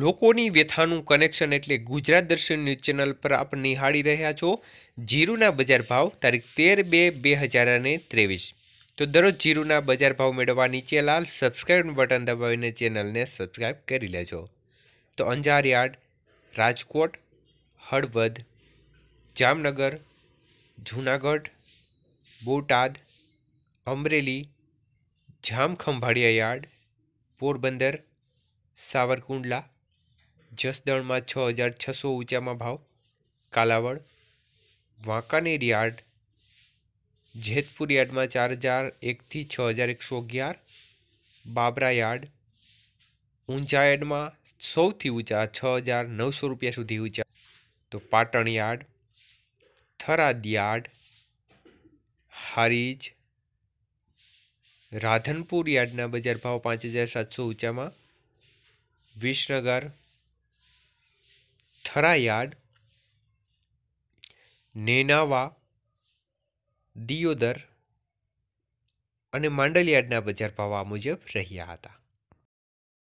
લોકોની વ્યથાનું કનેક્શન એટલે ગુજરાત દર્શન ન્યૂઝ ચેનલ પર આપ નિહાળી રહ્યા છો જીરુના બજાર ભાવ તારીખ તેર બે બે હજાર અને ત્રેવીસ તો દરરોજ જીરુના બજાર ભાવ મેળવવા નીચે લાલ સબસ્ક્રાઈબ બટન દબાવીને ચેનલને સબસ્ક્રાઈબ કરી લેજો તો અંજારિયાડ રાજકોટ હળવદ જામનગર જૂનાગઢ બોટાદ અમરેલી જામખંભાળિયા યાર્ડ પોરબંદર સાવરકુંડલા જસદણમાં છ હજાર છસો ઊંચામાં ભાવ કાલાવડ વાંકાનેર યાર્ડ જેતપુર યાર્ડમાં ચાર હજાર એકથી છ હજાર એકસો અગિયાર બાબરા યાર્ડ ઊંચા યાર્ડમાં સૌથી ઊંચા છ હજાર નવસો રૂપિયા સુધી ઊંચા તો પાટણ યાર્ડ થરાદ યાર્ડ હારીજ રાધનપુર યાર્ડના બજાર ભાવ પાંચ હજાર સાતસો ઊંચામાં વિસનગર થરાયાડ નેનાવા દિયોદર અને માંડલિયાડના બજાર ભાવ આ મુજબ રહ્યા હતા